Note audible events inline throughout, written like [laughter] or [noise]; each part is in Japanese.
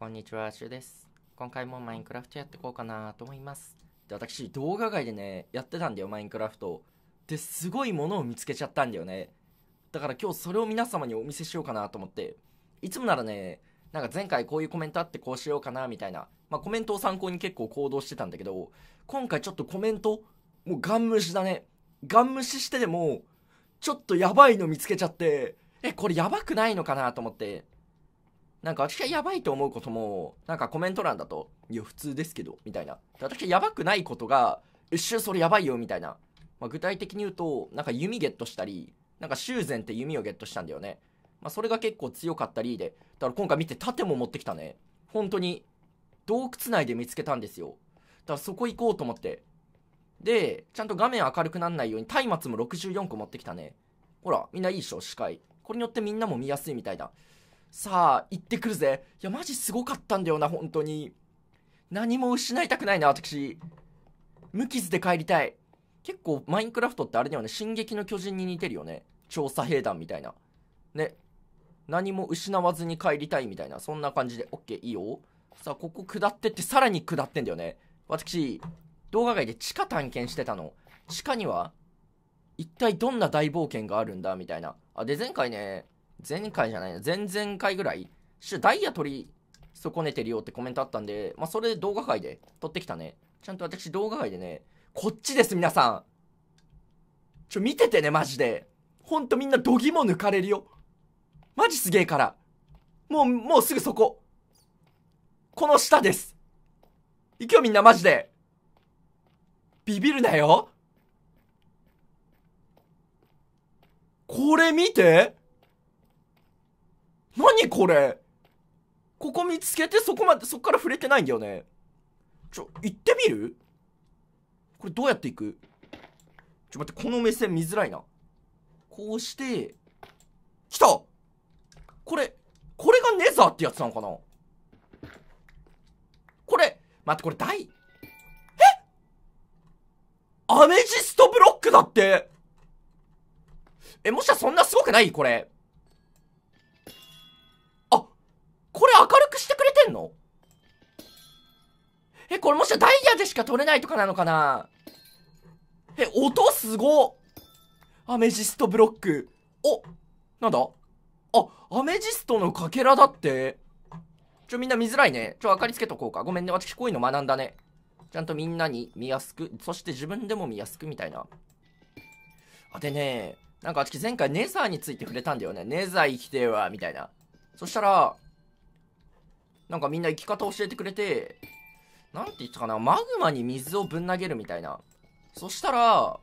こんにちは、シュです。今回もマインクラフトやっていこうかなと思います。で、私、動画外でね、やってたんだよ、マインクラフト。で、すごいものを見つけちゃったんだよね。だから今日それを皆様にお見せしようかなと思って。いつもならね、なんか前回こういうコメントあってこうしようかなみたいな、まあコメントを参考に結構行動してたんだけど、今回ちょっとコメント、もうガン無視だね。ガン無視してでも、ちょっとやばいの見つけちゃって、え、これやばくないのかなと思って、なんか私がやばいと思うことも、なんかコメント欄だと、いや、普通ですけど、みたいな。私がやばくないことが、一瞬それやばいよ、みたいな。まあ、具体的に言うと、なんか弓ゲットしたり、なんか修繕って弓をゲットしたんだよね。まあ、それが結構強かったりで、だから今回見て盾も持ってきたね。本当に、洞窟内で見つけたんですよ。だからそこ行こうと思って。で、ちゃんと画面明るくなんないように、松明も64個持ってきたね。ほら、みんないいでしょ、視界。これによってみんなも見やすいみたいだ。さあ、行ってくるぜ。いや、マジすごかったんだよな、本当に。何も失いたくないな、私。無傷で帰りたい。結構、マインクラフトってあれだよね、進撃の巨人に似てるよね。調査兵団みたいな。ね。何も失わずに帰りたいみたいな、そんな感じで。オッケー、いいよ。さあ、ここ下ってって、さらに下ってんだよね。私、動画外で地下探検してたの。地下には、一体どんな大冒険があるんだみたいな。あ、で、前回ね、前回じゃないな、前々回ぐらい、ダイヤ取り損ねてるよってコメントあったんで、まあ、それで動画界で撮ってきたね。ちゃんと私動画界でね、こっちです、皆さん。ちょ、見ててね、マジで。ほんとみんな度肝抜かれるよ。マジすげえから。もう、もうすぐそこ。この下です。行くよ、みんな、マジで。ビビるなよ。これ見て何これここ見つけてそこまで、そっから触れてないんだよね。ちょ、行ってみるこれどうやって行くちょ、待って、この目線見づらいな。こうして、来たこれ、これがネザーってやつなのかなこれ、待って、これ大、えアメジストブロックだってえ、もしかそんなすごくないこれ。これ明るくしてくれてんのえ、これもしかダイヤでしか取れないとかなのかなえ、音すごアメジストブロック。おなんだあ、アメジストのかけらだって。ちょ、みんな見づらいね。ちょ、明かりつけとこうか。ごめんね。私、こういうの学んだね。ちゃんとみんなに見やすく、そして自分でも見やすくみたいな。あ、でね、なんか私前回ネザーについて触れたんだよね。ネザー生きてはみたいな。そしたら、なんかみんな生き方教えてくれて、なんて言ったかな、マグマに水をぶん投げるみたいな。そしたら、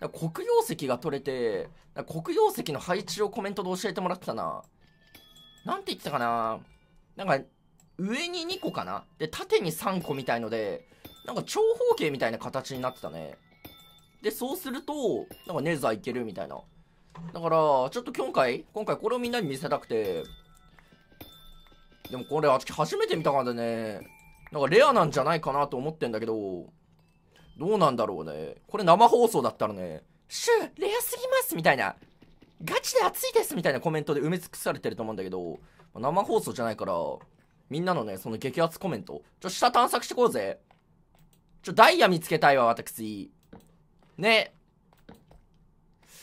ら黒曜石が取れて、黒曜石の配置をコメントで教えてもらってたな。なんて言ってたかな。なんか、上に2個かな。で、縦に3個みたいので、なんか長方形みたいな形になってたね。で、そうすると、なんかネザーいけるみたいな。だから、ちょっと今回、今回これをみんなに見せたくて、でもこれち初めて見たからね、なんかレアなんじゃないかなと思ってんだけど、どうなんだろうね。これ生放送だったらね、シュレアすぎますみたいな、ガチで熱いですみたいなコメントで埋め尽くされてると思うんだけど、生放送じゃないから、みんなのね、その激アツコメント、ちょ、下探索してこうぜ。ちょ、ダイヤ見つけたいわ、私。ね。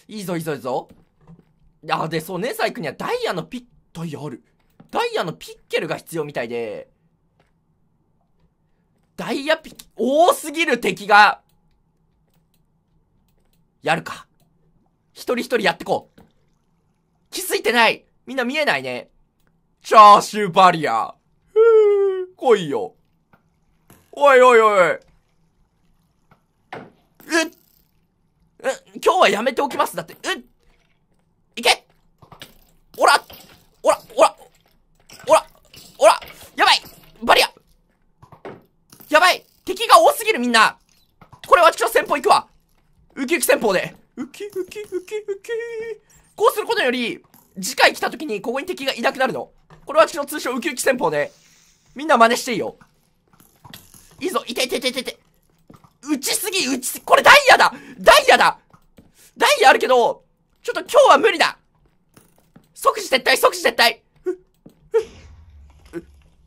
いいぞ、いいぞ、いいぞ。あ、で、そうネサイクにはダイヤのピットよる。ダイヤのピッケルが必要みたいで、ダイヤピッ、多すぎる敵が、やるか。一人一人やってこう。気づいてないみんな見えないね。チャーシューバリア。ふぅ、来いよ。おいおいおい。うっう今日はやめておきます。だって、うっいけおらおらおらやばいバリアやばい敵が多すぎるみんなこれ私の戦法行くわウキウキ戦法で。ウキウキウキウキこうすることより、次回来た時にここに敵がいなくなるの。これは私の通称ウキウキ戦法で。みんな真似していいよ。いいぞ、いていていていていて。撃ちすぎ、打ちすぎ。これダイヤだダイヤだダイヤあるけど、ちょっと今日は無理だ即時撤退、即時撤退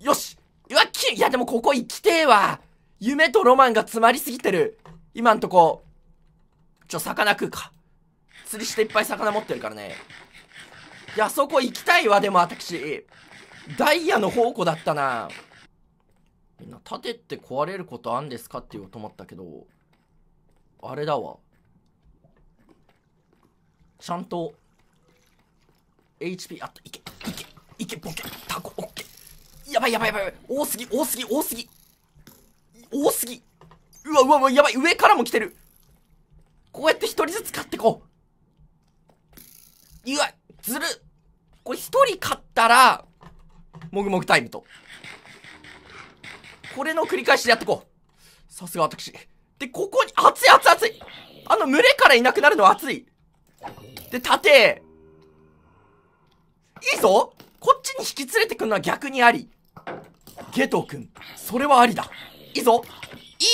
よしうわ、き、いやでもここ行きてえわ夢とロマンが詰まりすぎてる今んとこ、ちょ、魚食うか。釣りしていっぱい魚持ってるからね。いや、そこ行きたいわ、でも私。ダイヤの宝庫だったな。みんな、盾って壊れることあんですかって言おうと思ったけど、あれだわ。ちゃんと、HP、あった、いけ、いけ、いけ、ボケ、タコ、オッケー。やばいやばいやばい。多すぎ、多すぎ、多すぎ。多すぎ。うわ、うわ、うわ、やばい。上からも来てる。こうやって一人ずつ買ってこう。うわ、ずる。これ一人買ったら、もぐもぐタイムと。これの繰り返しでやってこう。さすが私。で、ここに、熱い熱い熱いあの群れからいなくなるのは熱い。で、盾。いいぞこっちに引き連れてくるのは逆にあり。ゲト君それはありだいいぞ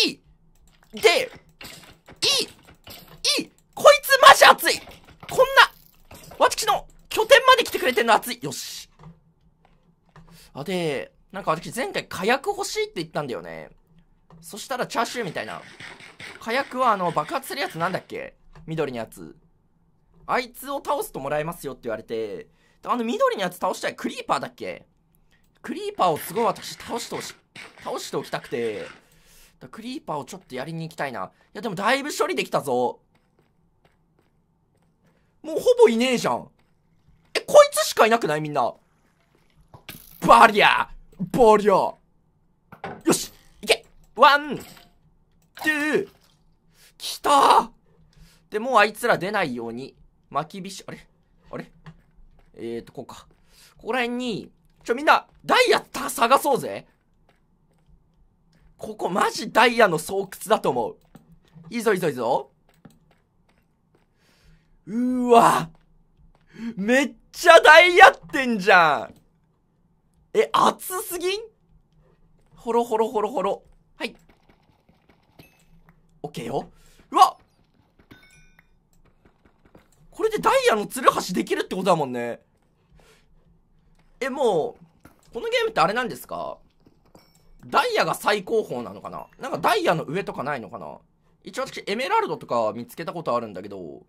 いいでいいいいこいつマジ熱いこんな私の拠点まで来てくれてんの熱いよしあでなんか私前回火薬欲しいって言ったんだよねそしたらチャーシューみたいな火薬はあの爆発するやつなんだっけ緑のやつあいつを倒すともらえますよって言われてあの緑のやつ倒したいクリーパーだっけクリーパーをすごい私倒してほし倒しておきたくてクリーパーをちょっとやりに行きたいないやでもだいぶ処理できたぞもうほぼいねえじゃんえこいつしかいなくないみんなバリアバリアよしいけワンツーきたでもうあいつら出ないように巻きびしあれあれえーとこうかここら辺にちょ、みんな、ダイヤ探そうぜ。ここマジダイヤの巣窟だと思う。いいぞいいぞいいぞ。うーわ。めっちゃダイヤってんじゃん。え、熱すぎんほろほろほろほろ。はい。オッケーよ。うわこれでダイヤのルるシできるってことだもんね。え、もう、このゲームってあれなんですかダイヤが最高峰なのかななんかダイヤの上とかないのかな一応私エメラルドとか見つけたことあるんだけど、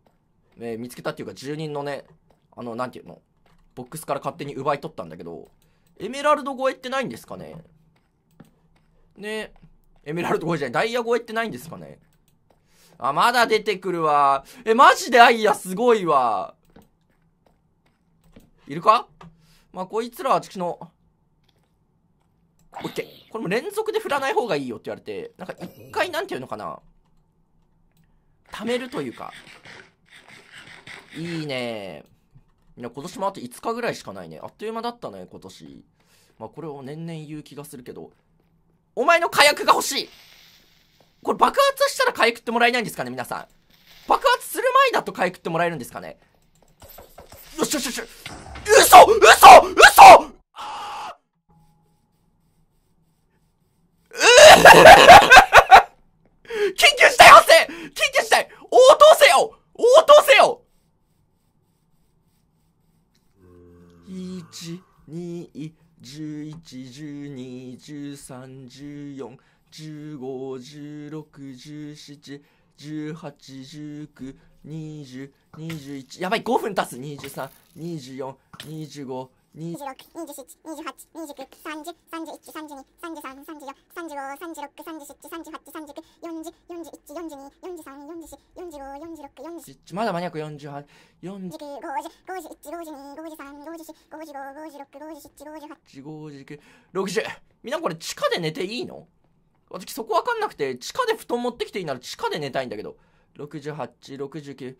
えー、見つけたっていうか住人のね、あの、なんていうのボックスから勝手に奪い取ったんだけど、エメラルド超えってないんですかねねエメラルド超えじゃない、ダイヤ超えってないんですかねあ、まだ出てくるわ。え、マジでアイヤすごいわ。いるかまあ、こいつらは私の、オッケー。これも連続で振らない方がいいよって言われて、なんか一回、なんていうのかな。貯めるというか。いいねいや、今年もあと5日ぐらいしかないね。あっという間だったね、今年。まあ、これを年々言う気がするけど。お前の火薬が欲しいこれ爆発したら火薬ってもらえないんですかね、皆さん。爆発する前だと火薬ってもらえるんですかね。よしよしよし。嘘嘘嘘 [laughs] 緊急事態発生緊急事態応答せよ応答せよ !1、2、十一、十二、十三、十四、十五、十六、十七、十八、十九、二十、21やばい5分経つ232425 26、27、28、29、30、31、32、33、34、35、36、37、38、39、40、41、42、43、44、45、46、47、48、49、50、51、52、53、54、55、56、57、58、59、60、61、62、63、64、65、66、67、68、69、70、71、72、73、6 0 3 6 0 81、8 6 6 6 6 6 6 6 6 6 6 6 6 6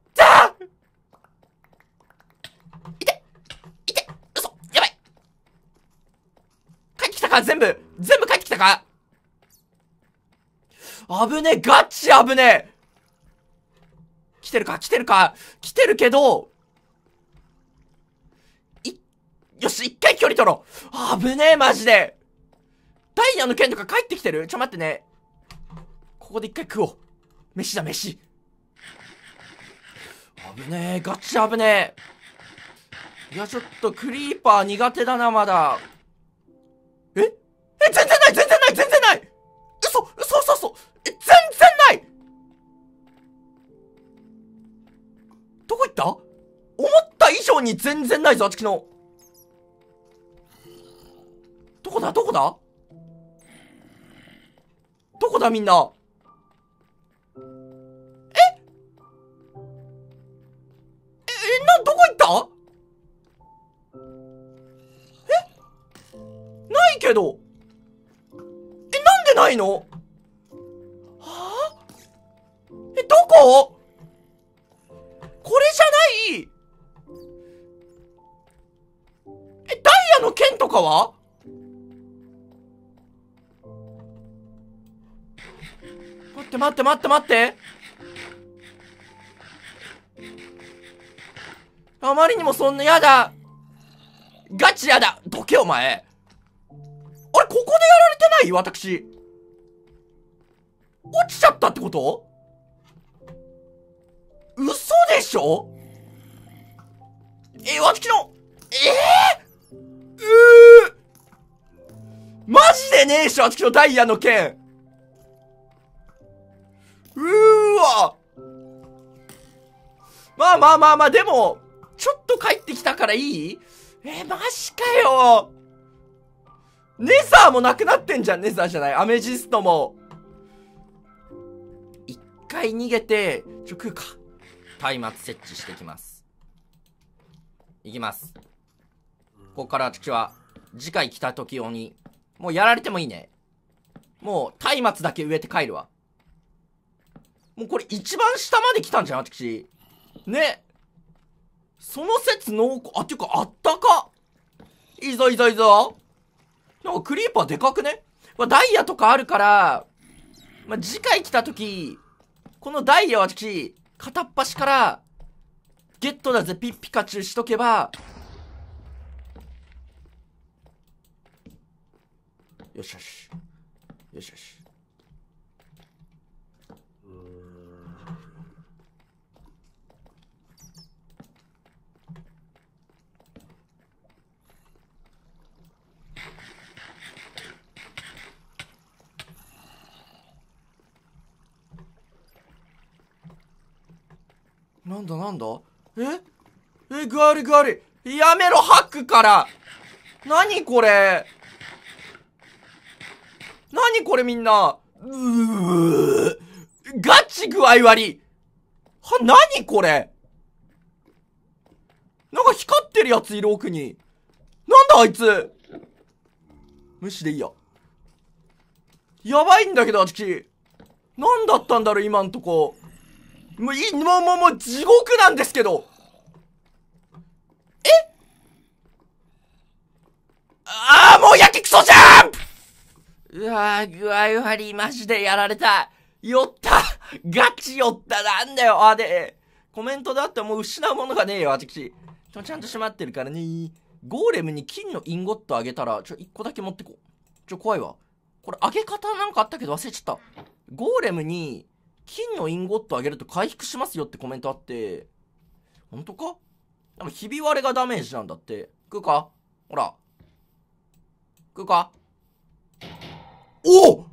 か全部、全部帰ってきたか危ねえ、ガチ危ねえ来てるか来てるか来てるけど、い、よし、一回距離取ろう危ねえ、マジでダイヤの剣とか帰ってきてるちょ、待ってね。ここで一回食おう。飯だ、飯。危ねえ、ガチ危ねえ。いや、ちょっとクリーパー苦手だな、まだ。え、全然ない全然ない全然ない嘘嘘嘘嘘え、全然ないどこ行った思った以上に全然ないぞ、あっちきの。どこだどこだどこだみんなえええななどこ行ったいけどってないのはあえ、どここれじゃないえ、ダイヤの剣とかは待って待って待って待ってあまりにもそんな、やだガチやだどけお前あれ、ここでやられてない私。落ちちゃったってこと嘘でしょえわきの、えぇ、ー、うーマジでねえしょわきのダイヤの剣うーわまあまあまあまあ、でも、ちょっと帰ってきたからいいえー、マジかよネザーもなくなってんじゃん、ネザーじゃない。アメジストも。回逃げて、ちょ、食うか。松明設置していきます。いきます。ここから私は、次回来た時用に、もうやられてもいいね。もう、松明だけ植えて帰るわ。もうこれ一番下まで来たんじゃん、私。ね。その説濃厚、あ、ていうか、あったか。いいぞ、いいぞ、いいぞ。なんかクリーパーでかくねまあ、ダイヤとかあるから、まあ、次回来た時、このダイヤは私、片っ端から、ゲットだぜ、ピッピカチュウしとけば、よしよし。よしよし。なんだなんだええ、グアリグアリやめろ、ハックから何これ何これみんなうーガチ具合割りは、何これなんか光ってるやついる奥に。なんだあいつ無視でいいや。やばいんだけど、あなんだったんだろう、今んとこ。もういい、もうもうもう地獄なんですけどえああ、もう焼きクソじゃんうわー具合悪い、マジでやられた。酔ったガチ酔ったなんだよあ、で、コメントだってもう失うものがねえよ、私。ちょちゃんと閉まってるからね。ゴーレムに金のインゴットあげたら、ちょ、一個だけ持ってこ。ちょ、怖いわ。これ、あげ方なんかあったけど忘れちゃった。ゴーレムに、金のインゴットあげると回復しますよってコメントあって、本当かなんかひび割れがダメージなんだって。食うかほら。食うかお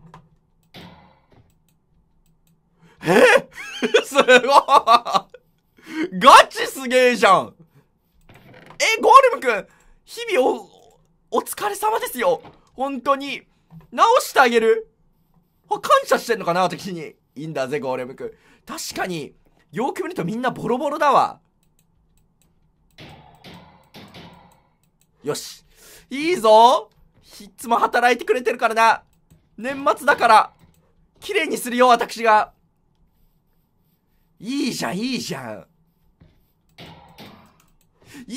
えー、[laughs] すごいガチすげえじゃんえ、ゴールムくん日々お、お疲れ様ですよ本当に直してあげる感謝してんのかな私にいいんだぜゴーレムくん確かによく見るとみんなボロボロだわよしいいぞいつも働いてくれてるからな年末だから綺麗にするよ私がいいじゃんいいじゃんい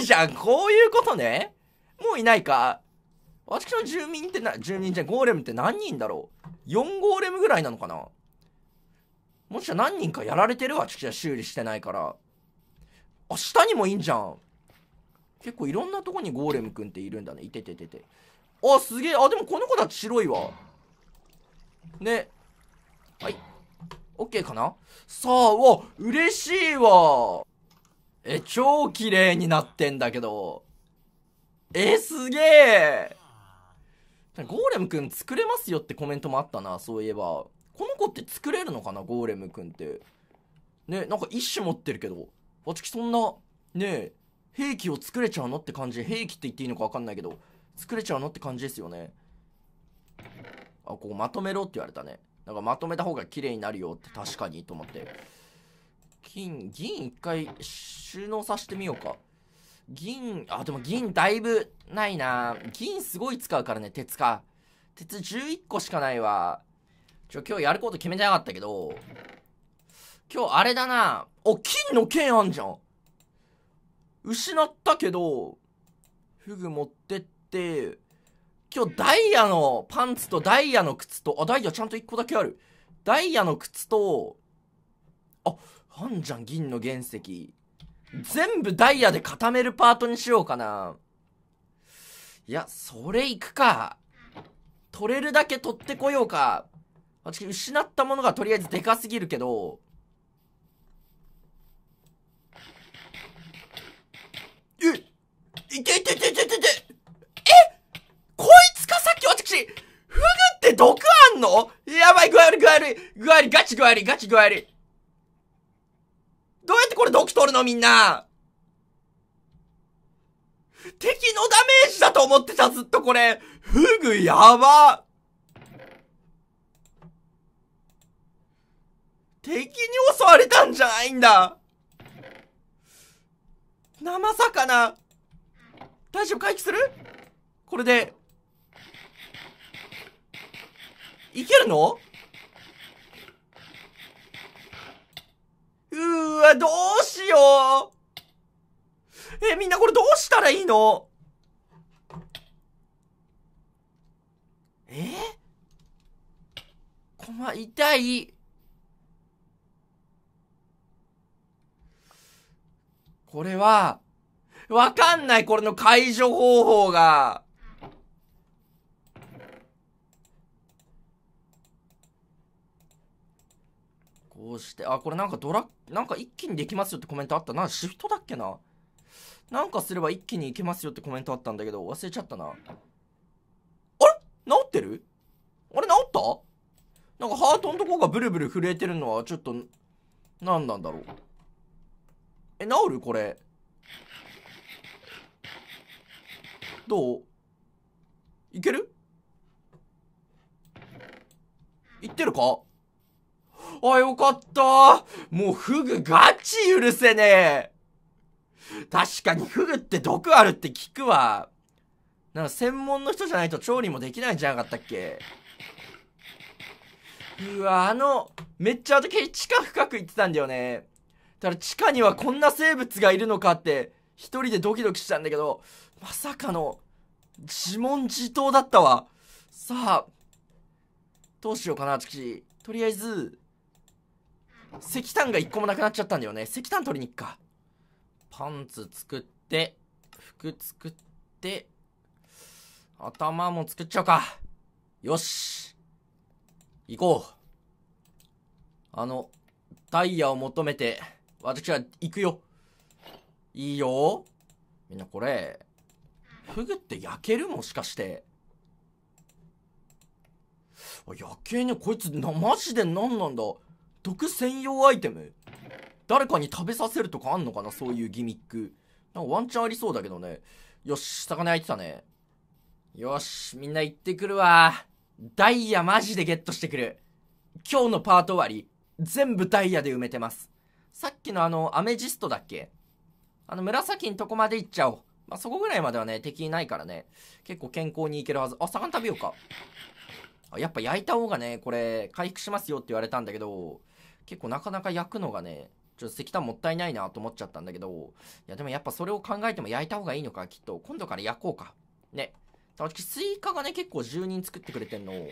いじゃんこういうことねもういないか私の住民ってな、住民じゃ、ゴーレムって何人だろう ?4 ゴーレムぐらいなのかなもしか何人かやられてるわ、ち修理してないから。あ、下にもいいんじゃん。結構いろんなとこにゴーレムくんっているんだね。いてててて。あ、すげえ。あ、でもこの子たち白いわ。ね。はい。OK かなさあ、わ、嬉しいわ。え、超綺麗になってんだけど。え、すげえ。ゴーレムくん作れますよってコメントもあったな、そういえば。この子って作れるのかなゴーレムくんってねなんか一種持ってるけどわちきそんなね兵器を作れちゃうのって感じ兵器って言っていいのか分かんないけど作れちゃうのって感じですよねあここまとめろって言われたねなんかまとめた方が綺麗になるよって確かにと思って金銀一回収納させてみようか銀あでも銀だいぶないな銀すごい使うからね鉄か鉄11個しかないわちょ、今日やること決めてなかったけど、今日あれだな。お、金の剣あんじゃん。失ったけど、フグ持ってって、今日ダイヤのパンツとダイヤの靴と、あ、ダイヤちゃんと1個だけある。ダイヤの靴と、あ、あんじゃん、銀の原石。全部ダイヤで固めるパートにしようかな。いや、それいくか。取れるだけ取ってこようか。私、失ったものがとりあえずでかすぎるけど、えいけいけいけいけいけえこいつかさっき私、フグって毒あんのやばい、具合悪い、具合悪い、具合悪い、ガチ具合悪い、ガチ具合悪い。どうやってこれ毒取るのみんな敵のダメージだと思ってた、ずっとこれ。フグやば敵に襲われたんじゃないんだ生魚大丈夫回帰するこれでいけるのうーわ、どうしようえ、みんなこれどうしたらいいのえこま、痛い。これは、わかんないこれの解除方法が。こうして、あ、これなんかドラなんか一気にできますよってコメントあったな。シフトだっけな。なんかすれば一気にいけますよってコメントあったんだけど、忘れちゃったな。あれ治ってるあれ治ったなんかハートのとこがブルブル震えてるのはちょっと、何なんだろう。え、治るこれ。どういけるいってるかあ、よかったもうフグガチ許せねえ確かにフグって毒あるって聞くわ。なんか専門の人じゃないと調理もできないんじゃなかったっけうわ、あの、めっちゃ私地下深く行ってたんだよね。だから地下にはこんな生物がいるのかって、一人でドキドキしたんだけど、まさかの、自問自答だったわ。さあ、どうしようかな、私。とりあえず、石炭が一個もなくなっちゃったんだよね。石炭取りに行くか。パンツ作って、服作って、頭も作っちゃうか。よし。行こう。あの、ダイヤを求めて、私は行くよ。いいよ。みんなこれ、フグって焼けるもしかして。あ、焼けねこいつな、マジで何なんだ。毒専用アイテム誰かに食べさせるとかあんのかなそういうギミック。なんかワンチャンありそうだけどね。よし、魚焼いてたね。よし、みんな行ってくるわ。ダイヤマジでゲットしてくる。今日のパート終わり、全部ダイヤで埋めてます。さっきのあの、アメジストだっけあの、紫んとこまで行っちゃおう。まあ、そこぐらいまではね、敵いないからね、結構健康にいけるはず。あ、魚食べようか。あやっぱ焼いた方がね、これ、回復しますよって言われたんだけど、結構なかなか焼くのがね、ちょっと石炭もったいないなと思っちゃったんだけど、いや、でもやっぱそれを考えても焼いた方がいいのか、きっと。今度から焼こうか。ね。私、スイカがね、結構10人作ってくれてんのを、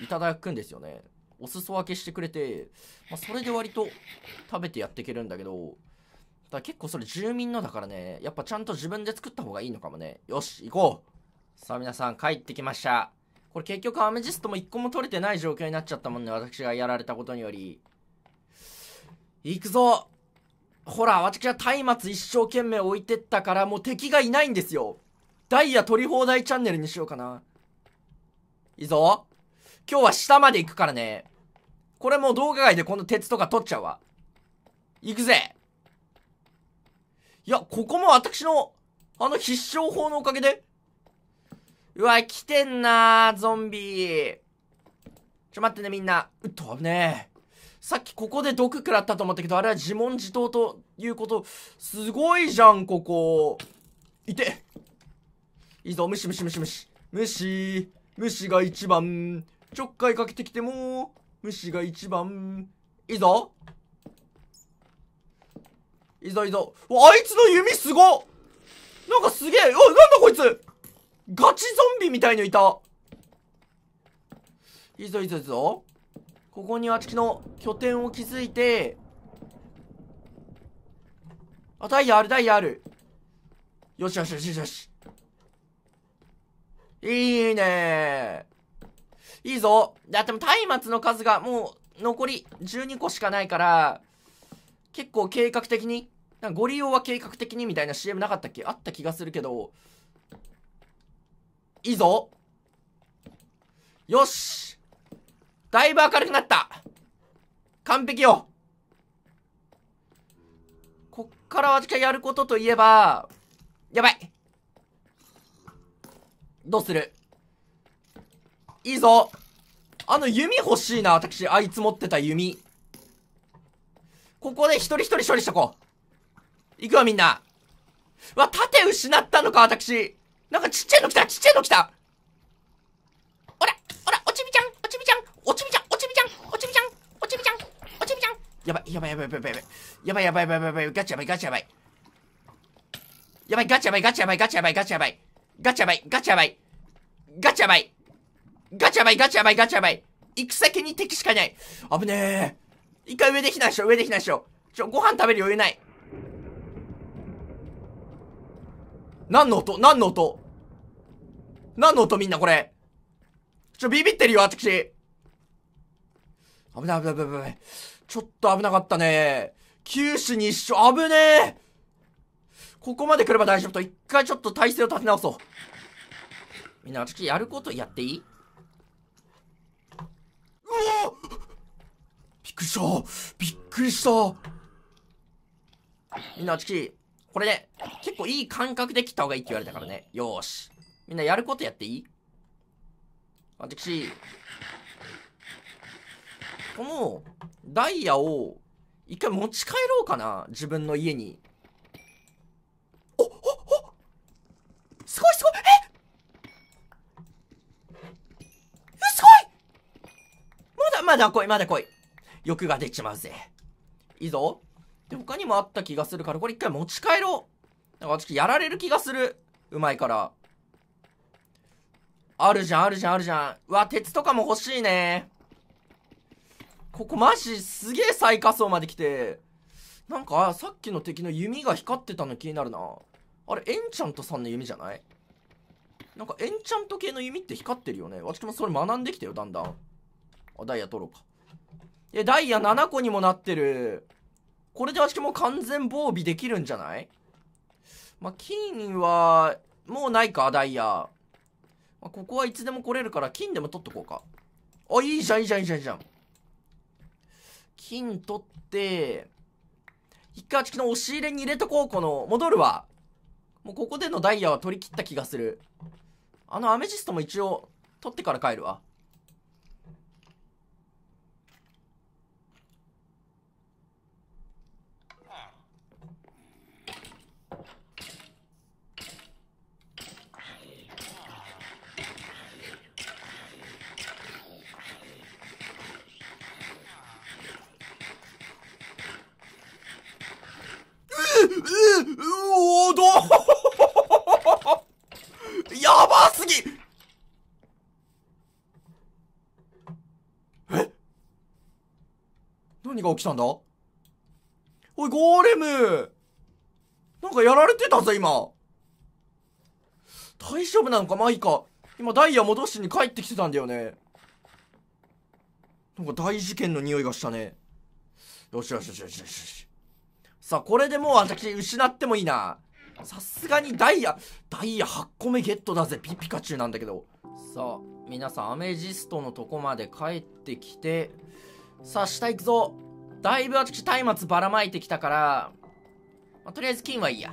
いただくんですよね。お裾分けしてくれて、まあ、それで割と食べてやっていけるんだけど、だ結構それ住民のだからね、やっぱちゃんと自分で作った方がいいのかもね。よし、行こうさあ皆さん帰ってきました。これ結局アメジストも1個も取れてない状況になっちゃったもんね、私がやられたことにより。行くぞほら、私は松明一生懸命置いてったから、もう敵がいないんですよ。ダイヤ取り放題チャンネルにしようかな。いいぞ今日は下まで行くからね。これもう動画外でこの鉄とか取っちゃうわ。行くぜ。いや、ここも私の、あの必勝法のおかげで。うわ、来てんなゾンビ。ちょ、待ってね、みんな。うっと、危ねえ。さっきここで毒食らったと思ったけど、あれは自問自答ということ。すごいじゃん、ここ。いて。いいぞ、ムシムシムシムシ。ムシ、ムシが一番。ちょっかいかけてきても、虫が一番。いいぞ。いいぞいいぞ。あいつの弓すごなんかすげえ。おい、なんだこいつガチゾンビみたいのいた。いいぞいいぞいいぞ。ここにあちきの拠点を築いて、あ、ダイヤある、ダイヤある。よしよしよしよし。いいねいいぞ。だっても松明の数がもう残り12個しかないから、結構計画的に、なんかご利用は計画的にみたいな CM なかったっけあった気がするけど、いいぞ。よし。だいぶ明るくなった。完璧よ。こっから私がやることといえば、やばい。どうするいいぞあの弓欲しいな、私。あいつ持ってた弓。ここで一人一人処理しとこう。行くわ、みんな。わ、盾失ったのか、私。なんかちっちゃいの来た、ちっちゃいの来た。おら、おら、おちびちゃん、おちびちゃん、おちびちゃん、おちびちゃん、おちびちゃん、おちびちゃん、おちびちゃん。やばい、やばい、やばい、やばい、やばい、やばい、やばい、やばい、やばい、ガチやばい、ガチやばい。やばい、ガチやばい、ガチやばい、ガチやばい、ガチやばい。ガチやばい、ガチやばい、ガチやばい。ガチやばい、ガチやばい、ガチやばい。行く先に敵しかいない。危ねえ。一回上で避ないでしょ、上で避ないでしょ。ちょ、ご飯食べる余裕ない。何の音何の音何の音みんなこれ。ちょ、ビビってるよ、私。危ない危ない危ない危ない。ちょっと危なかったね。九死に一生、危ねえ。ここまで来れば大丈夫と、一回ちょっと体勢を立て直そう。みんな私やることやっていいうびっくりしたびっくりしたみんな、ちき、これね、結構いい感覚で切った方がいいって言われたからね。よーし。みんなやることやっていい私、このダイヤを一回持ち帰ろうかな。自分の家に。お、お、おすごいすごいえまだ来い、まだ来い。欲が出ちまうぜ。いいぞ。で、他にもあった気がするから、これ一回持ち帰ろう。なんか私、やられる気がする。うまいから。あるじゃん、あるじゃん、あるじゃん。うわ、鉄とかも欲しいね。ここマジすげえ最下層まで来て。なんか、さっきの敵の弓が光ってたの気になるな。あれ、エンチャントさんの弓じゃないなんかエンチャント系の弓って光ってるよね。私もそれ学んできてよ、だんだん。あ、ダイヤ取ろうか。え、ダイヤ7個にもなってる。これで私も完全防備できるんじゃないまあ、金は、もうないか、ダイヤ。まあ、ここはいつでも来れるから、金でも取っとこうか。あ、いいじゃん、いいじゃん、いいじゃん、いいじゃん。金取って、一回あっちの押し入れに入れとこう、この、戻るわ。もうここでのダイヤは取り切った気がする。あのアメジストも一応、取ってから帰るわ。おど [laughs] やばすぎえ何が起きたんだおい、ゴーレムなんかやられてたぞ、今大丈夫なのかまイいいか。今、ダイヤ戻しに帰ってきてたんだよね。なんか大事件の匂いがしたね。よしよしよしよしよし。さあ、これでもう私失ってもいいな。さすがにダイヤ、ダイヤ8個目ゲットだぜ。ピピカチュウなんだけど。さあ、皆さんアメジストのとこまで帰ってきて、さあ、下行くぞ。だいぶ私、松明ばらまいてきたから、まあ、とりあえず金はいいや。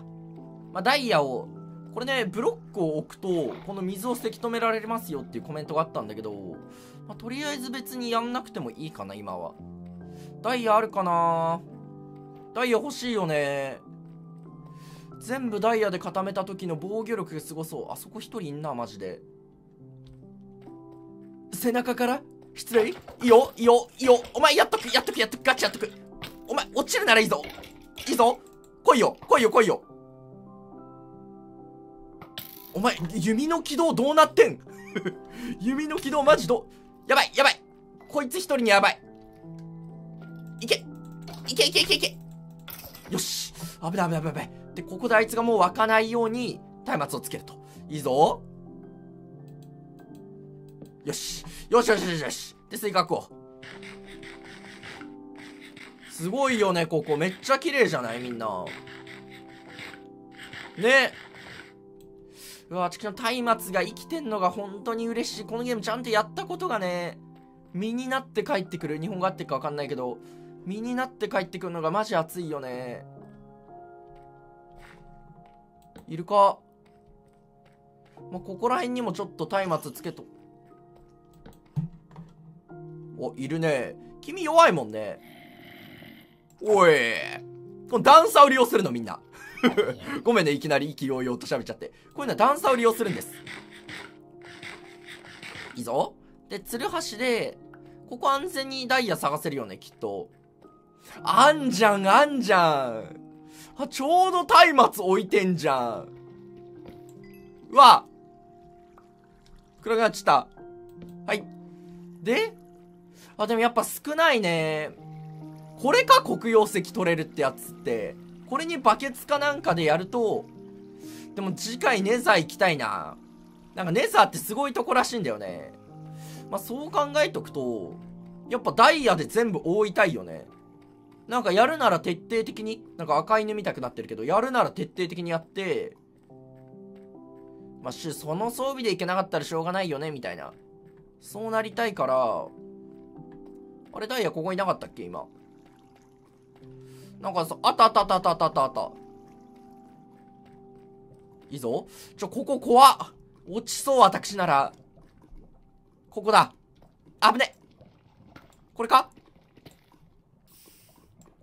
まあ、ダイヤを、これね、ブロックを置くと、この水をせき止められますよっていうコメントがあったんだけど、まあ、とりあえず別にやんなくてもいいかな、今は。ダイヤあるかなぁ。ダイヤ欲しいよね全部ダイヤで固めた時の防御力がすごそうあそこ一人いんなマジで背中から失礼いいよいいよいいよお前やっとくやっとくやっとくガチやっとくお前落ちるならいいぞいいぞ来いよ来いよ来いよお前弓の軌道どうなってん [laughs] 弓の軌道マジどやばいやばいこいつ一人にやばいいけいけいけいけいけよし危ない危ない危ないで、ここであいつがもう湧かないように、松明をつけると。いいぞ。よし。よしよしよしよし。で、水角を。すごいよね、ここ。めっちゃ綺麗じゃないみんな。ね。うわ、ちきの松明が生きてんのが本当に嬉しい。このゲームちゃんとやったことがね、身になって帰ってくる。日本語あってるか分かんないけど、身になって帰ってくるのがマジ熱いよねいるか、まあ、ここら辺にもちょっと松明つけとおいるね君弱いもんねおいこの段差を利用するのみんな [laughs] ごめんねいきなり意気揚々と喋っちゃってこういうのは段差を利用するんですいいぞでつるはしでここ安全にダイヤ探せるよねきっとあんじゃん、あんじゃん。あ、ちょうど松明置いてんじゃん。うわ暗くなっちゃった。はい。であ、でもやっぱ少ないね。これか黒曜石取れるってやつって。これにバケツかなんかでやると、でも次回ネザー行きたいな。なんかネザーってすごいとこらしいんだよね。まあ、そう考えとくと、やっぱダイヤで全部覆いたいよね。なんかやるなら徹底的に、なんか赤犬みたくなってるけど、やるなら徹底的にやって、まあ、その装備でいけなかったらしょうがないよね、みたいな。そうなりたいから、あれダイヤここいなかったっけ、今。なんかさ、あったあったあったあったあったあった。いいぞ。ちょ、ここ怖っ落ちそう、私なら。ここだ。危ねこれか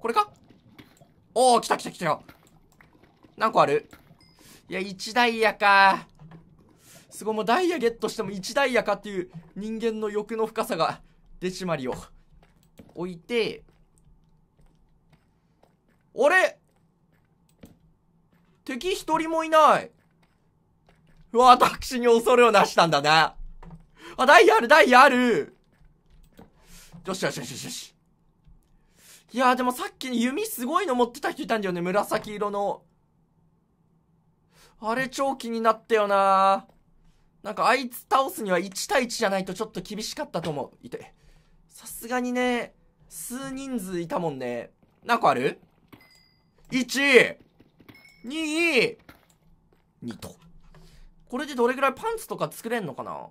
これかおお、来た来た来たよ。何個あるいや、1ダイヤか。すごい、もうダイヤゲットしても1ダイヤかっていう人間の欲の深さが出ちまりを置いて、あれ敵一人もいない。わ、私に恐れをなしたんだな。あ、ダイヤある、ダイヤある。よしよしよしよし。いやでもさっきに弓すごいの持ってた人いたんだよね。紫色の。あれ超気になったよななんかあいつ倒すには1対1じゃないとちょっと厳しかったと思う。いて。さすがにね、数人数いたもんね。何個ある ?1、2、2と。これでどれぐらいパンツとか作れんのかな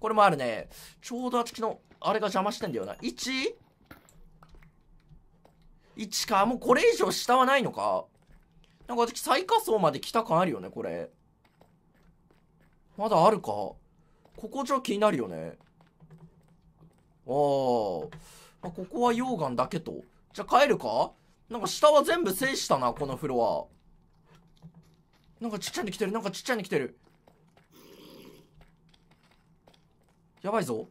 これもあるね。ちょうどあっちの、あれが邪魔してんだよな。1、1か。もうこれ以上下はないのか。なんか私最下層まで来た感あるよね、これ。まだあるか。ここじゃ気になるよね。あまあ、ここは溶岩だけと。じゃあ帰るかなんか下は全部制したな、このフロア。なんかちっちゃいの来てる、なんかちっちゃいの来てる。やばいぞ。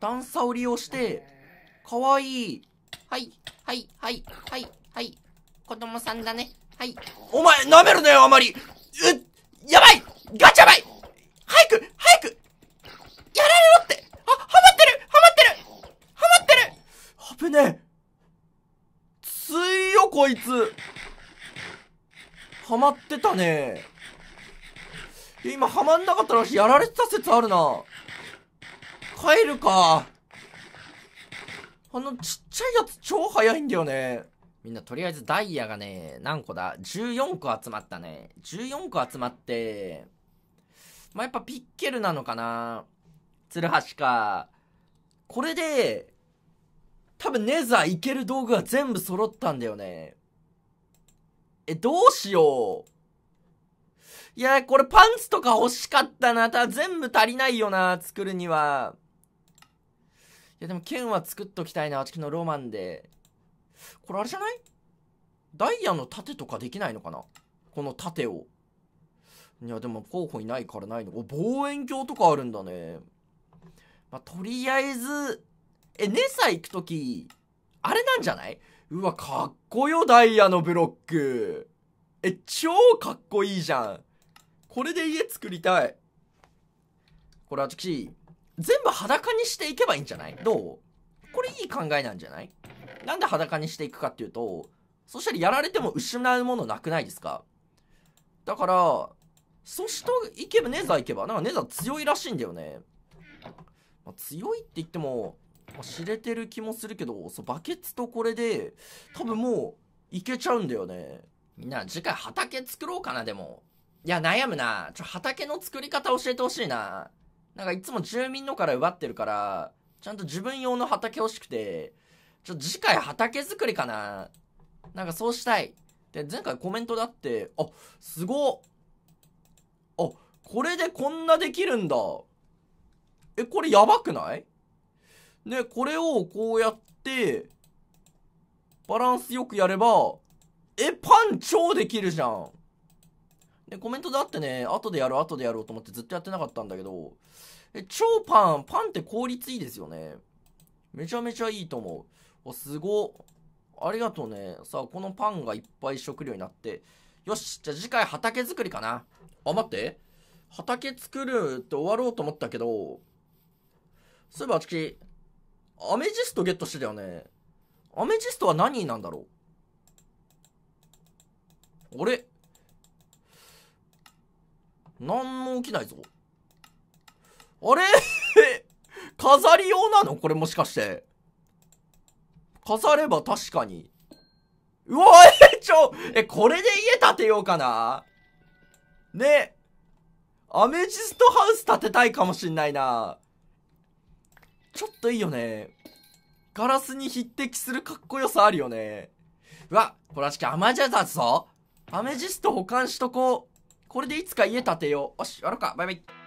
段差を利用して、かわいい。はい。はい、はい、はい、はい。子供さんだね。はい。お前、舐めるなよ、あまり。う、やばいガチやばい早く早くやられろってあ、はまってるはまってるはまってる危ねえ。強いよ、こいつ。はまってたね。今、ハマんなかったらやられてた説あるな。帰るか。あのちっちゃいやつ超早いんだよね。みんなとりあえずダイヤがね、何個だ ?14 個集まったね。14個集まって、まあ、やっぱピッケルなのかなツルハシか。これで、多分ネザーいける道具は全部揃ったんだよね。え、どうしよう。いや、これパンツとか欲しかったな。ただ全部足りないよな、作るには。やでも剣は作っときたいな、あちきのロマンで。これあれじゃないダイヤの盾とかできないのかなこの盾を。いやでも候補いないからないの。お、望遠鏡とかあるんだね。まあ、とりあえず、え、ネサ行くとき、あれなんじゃないうわ、かっこよ、ダイヤのブロック。え、超かっこいいじゃん。これで家作りたい。これ、あち全部裸にしていけばいいんじゃないどうこれいい考えなんじゃないなんで裸にしていくかっていうと、そしたらやられても失うものなくないですかだから、そしといけば、ネザーいけば、なんかネザー強いらしいんだよね。まあ、強いって言っても、まあ、知れてる気もするけど、そうバケツとこれで、多分もう、いけちゃうんだよね。みんな、次回畑作ろうかな、でも。いや、悩むな。ちょ、畑の作り方教えてほしいな。なんかいつも住民のから奪ってるから、ちゃんと自分用の畑欲しくて、ちょっと次回畑作りかな。なんかそうしたい。で、前回コメントだって、あ、すごあ、これでこんなできるんだ。え、これやばくないで、これをこうやって、バランスよくやれば、え、パン超できるじゃん。で、コメントだってね、後でやろう後でやろうと思ってずっとやってなかったんだけど、え、超パン、パンって効率いいですよね。めちゃめちゃいいと思う。お、すご。ありがとうね。さあ、このパンがいっぱい食料になって。よし、じゃあ次回畑作りかな。あ、待って。畑作るって終わろうと思ったけど、そういえば私、アメジストゲットしてたよね。アメジストは何なんだろうあれ何も起きないぞ。あれ [laughs] 飾り用なのこれもしかして。飾れば確かに。うわ、え、ちょ、え、これで家建てようかな。ね。アメジストハウス建てたいかもしんないな。ちょっといいよね。ガラスに匹敵するかっこよさあるよね。うわ、これはしきアマジャだぞ。アメジスト保管しとこう。これでいつか家建てよう。よし、やろうか。バイバイ。